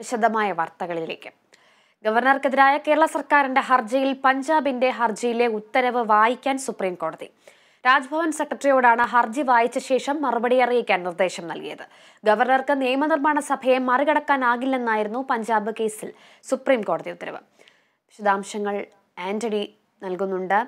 വിശദമായ വാർത്തകളിലേക്ക് ഗവർണർക്കെതിരായ കേരള സർക്കാരിന്റെ ഹർജിയിൽ പഞ്ചാബിന്റെ ഹർജിയിലെ ഉത്തരവ് വായിക്കാൻ സുപ്രീം കോടതി രാജ്ഭവൻ സെക്രട്ടറിയോടാണ് ഹർജി വായിച്ച ശേഷം മറുപടി അറിയിക്കാൻ നിർദ്ദേശം നൽകിയത് ഗവർണർക്ക് നിയമനിർമ്മാണ സഭയെ മറികടക്കാനാകില്ലെന്നായിരുന്നു പഞ്ചാബ് കേസിൽ സുപ്രീം കോടതി ഉത്തരവ് വിശദാംശങ്ങൾ ആന്റണി നൽകുന്നുണ്ട്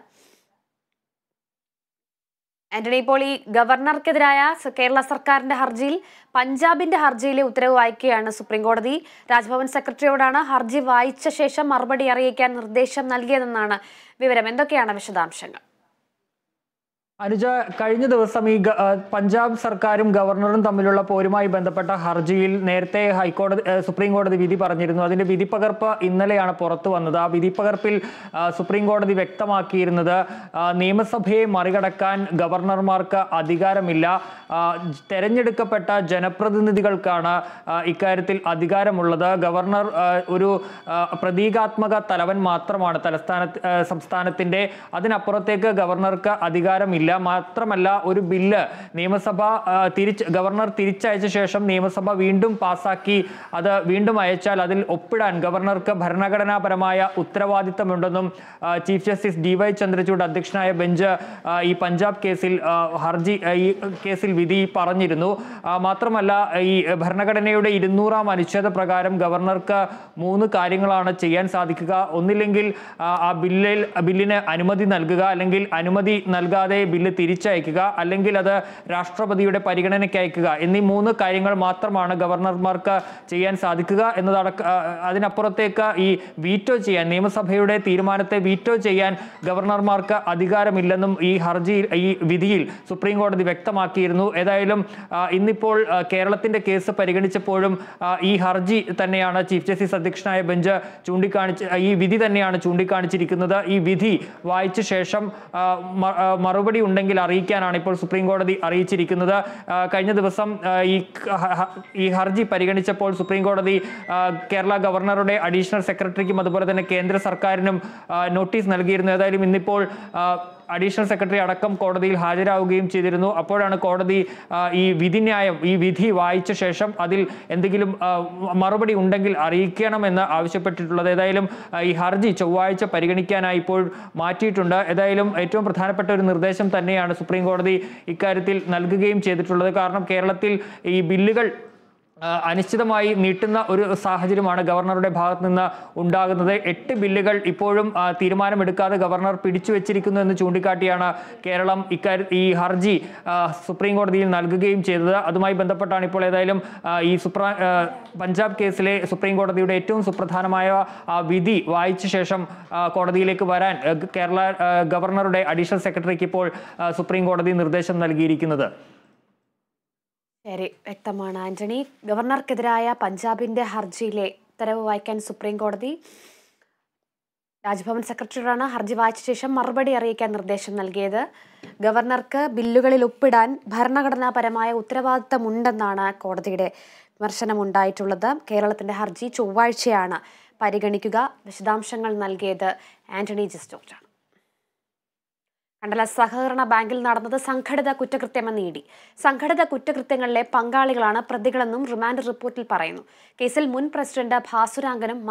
ആന്റണി ഇപ്പോൾ ഈ ഗവർണർക്കെതിരായ കേരള സർക്കാരിന്റെ ഹർജിയിൽ പഞ്ചാബിന്റെ ഹർജിയിലെ ഉത്തരവ് വായിക്കുകയാണ് സുപ്രീം കോടതി രാജ്ഭവൻ സെക്രട്ടറിയോടാണ് ഹർജി വായിച്ച ശേഷം മറുപടി അറിയിക്കാൻ നിർദ്ദേശം നൽകിയതെന്നാണ് വിവരം എന്തൊക്കെയാണ് വിശദാംശങ്ങൾ അനുജ കഴിഞ്ഞ ദിവസം ഈ പഞ്ചാബ് സർക്കാരും ഗവർണറും തമ്മിലുള്ള പോരുമായി ബന്ധപ്പെട്ട ഹർജിയിൽ നേരത്തെ ഹൈക്കോടതി സുപ്രീം കോടതി വിധി പറഞ്ഞിരുന്നു അതിന്റെ വിധി പകർപ്പ് ഇന്നലെയാണ് പുറത്തു വന്നത് ആ വിധി പകർപ്പിൽ സുപ്രീം കോടതി വ്യക്തമാക്കിയിരുന്നത് നിയമസഭയെ മറികടക്കാൻ ഗവർണർമാർക്ക് അധികാരമില്ല തെരഞ്ഞെടുക്കപ്പെട്ട ജനപ്രതിനിധികൾക്കാണ് ഇക്കാര്യത്തിൽ അധികാരമുള്ളത് ഗവർണർ ഒരു പ്രതീകാത്മക തലവൻ മാത്രമാണ് തലസ്ഥാന സംസ്ഥാനത്തിന്റെ അതിനപ്പുറത്തേക്ക് ഗവർണർക്ക് അധികാരമില്ല മാത്രമല്ല ഒരു ബില്ല് നിയമസഭ തിരിച്ച് ഗവർണർ തിരിച്ചയച്ച ശേഷം നിയമസഭ വീണ്ടും പാസാക്കി അത് വീണ്ടും അയച്ചാൽ അതിൽ ഒപ്പിടാൻ ഗവർണർക്ക് ഭരണഘടനാപരമായ ഉത്തരവാദിത്തമുണ്ടെന്നും chief justice D Y Chandrachud അധ്യക്ഷനായ ബെഞ്ച് ഈ പഞ്ചാബ് കേസിൽ ഹർജി ഈ കേസിൽ വിധി പറഞ്ഞിരുന്നു മാത്രമല്ല ഈ ഭരണഘടനയുടെ ഇരുന്നൂറാം അനുച്ഛേദ പ്രകാരം ഗവർണർക്ക് മൂന്ന് കാര്യങ്ങളാണ് ചെയ്യാൻ സാധിക്കുക ഒന്നില്ലെങ്കിൽ ആ ബില്ലിൽ ബില്ലിന് അനുമതി നൽകുക അല്ലെങ്കിൽ അനുമതി നൽകാതെ ബിൽ ബില്ല് തിരിച്ചയക്കുക അല്ലെങ്കിൽ അത് രാഷ്ട്രപതിയുടെ പരിഗണനയ്ക്ക് അയക്കുക എന്നീ മൂന്ന് കാര്യങ്ങൾ മാത്രമാണ് ഗവർണർമാർക്ക് ചെയ്യാൻ സാധിക്കുക എന്നതട അതിനപ്പുറത്തേക്ക് ഈ വീറ്റോ ചെയ്യാൻ നിയമസഭയുടെ തീരുമാനത്തെ വീറ്റോ ചെയ്യാൻ ഗവർണർമാർക്ക് അധികാരമില്ലെന്നും ഈ ഹർജിയിൽ ഈ വിധിയിൽ സുപ്രീം കോടതി വ്യക്തമാക്കിയിരുന്നു ഏതായാലും ഇന്നിപ്പോൾ കേരളത്തിന്റെ കേസ് പരിഗണിച്ചപ്പോഴും ഈ ഹർജി തന്നെയാണ് ചീഫ് ജസ്റ്റിസ് അധ്യക്ഷനായ ബെഞ്ച് ചൂണ്ടിക്കാണിച്ച് ഈ വിധി തന്നെയാണ് ചൂണ്ടിക്കാണിച്ചിരിക്കുന്നത് ഈ വിധി വായിച്ച ശേഷം മറുപടി ഉണ്ടെങ്കിൽ അറിയിക്കാനാണ് ഇപ്പോൾ സുപ്രീം കോടതി അറിയിച്ചിരിക്കുന്നത് കഴിഞ്ഞ ദിവസം ഈ ഈ ഹർജി പരിഗണിച്ചപ്പോൾ സുപ്രീം കോടതി കേരള ഗവർണറുടെ അഡീഷണൽ സെക്രട്ടറിക്കും അതുപോലെ തന്നെ കേന്ദ്ര സർക്കാരിനും നോട്ടീസ് നൽകിയിരുന്നു ഏതായാലും ഇന്നിപ്പോൾ അഡീഷണൽ സെക്രട്ടറി അടക്കം കോടതിയിൽ ഹാജരാകുകയും ചെയ്തിരുന്നു അപ്പോഴാണ് കോടതി ഈ വിധിന്യായം ഈ വിധി വായിച്ച ശേഷം അതിൽ എന്തെങ്കിലും മറുപടി ഉണ്ടെങ്കിൽ അറിയിക്കണമെന്ന് ആവശ്യപ്പെട്ടിട്ടുള്ളത് ഏതായാലും ഈ ഹർജി ചൊവ്വാഴ്ച പരിഗണിക്കാനായി ഇപ്പോൾ മാറ്റിയിട്ടുണ്ട് ഏതായാലും ഏറ്റവും പ്രധാനപ്പെട്ട ഒരു നിർദ്ദേശം തന്നെയാണ് സുപ്രീം കോടതി ഇക്കാര്യത്തിൽ നൽകുകയും ചെയ്തിട്ടുള്ളത് കാരണം കേരളത്തിൽ ഈ ബില്ലുകൾ അനിശ്ചിതമായി നീട്ടുന്ന ഒരു സാഹചര്യമാണ് ഗവർണറുടെ ഭാഗത്ത് നിന്ന് ഉണ്ടാകുന്നത് എട്ട് ബില്ലുകൾ ഇപ്പോഴും തീരുമാനമെടുക്കാതെ ഗവർണർ പിടിച്ചു വെച്ചിരിക്കുന്നു എന്ന് ചൂണ്ടിക്കാട്ടിയാണ് കേരളം ഇക്കാര്യ ഈ ഹർജി സുപ്രീം കോടതിയിൽ നൽകുകയും ചെയ്തത് അതുമായി ബന്ധപ്പെട്ടാണ് ഇപ്പോൾ ഏതായാലും ഈ സുപ്ര പഞ്ചാബ് കേസിലെ സുപ്രീം കോടതിയുടെ ഏറ്റവും സുപ്രധാനമായ വിധി വായിച്ച ശേഷം കോടതിയിലേക്ക് വരാൻ കേരള ഗവർണറുടെ അഡീഷണൽ സെക്രട്ടറിക്ക് ഇപ്പോൾ സുപ്രീം കോടതി നിർദ്ദേശം നൽകിയിരിക്കുന്നത് ശരി വ്യക്തമാണ് ആന്റണി ഗവർണർക്കെതിരായ പഞ്ചാബിന്റെ ഹർജിയിലെ ഉത്തരവ് വായിക്കാൻ സുപ്രീം കോടതി രാജ്ഭവൻ സെക്രട്ടറിയോടാണ് ഹർജി വായിച്ച ശേഷം മറുപടി അറിയിക്കാൻ നിർദ്ദേശം നൽകിയത് ഗവർണർക്ക് ബില്ലുകളിൽ ഒപ്പിടാൻ ഭരണഘടനാപരമായ ഉത്തരവാദിത്തമുണ്ടെന്നാണ് കോടതിയുടെ വിമർശനമുണ്ടായിട്ടുള്ളത് കേരളത്തിന്റെ ഹർജി ചൊവ്വാഴ്ചയാണ് പരിഗണിക്കുക വിശദാംശങ്ങൾ നൽകിയത് ആന്റണി ജിസ് മണ്ഡല സഹകരണ ബാങ്കിൽ നടന്നത് സംഘടിത കുറ്റകൃത്യമെന്ന് ഇ ഡി സംഘടിത കുറ്റകൃത്യങ്ങളിലെ പങ്കാളികളാണ് പ്രതികളെന്നും റിമാൻഡ് റിപ്പോർട്ടിൽ പറയുന്നു കേസിൽ മുൻ പ്രസിഡന്റ് ഭാസുരാംഗനും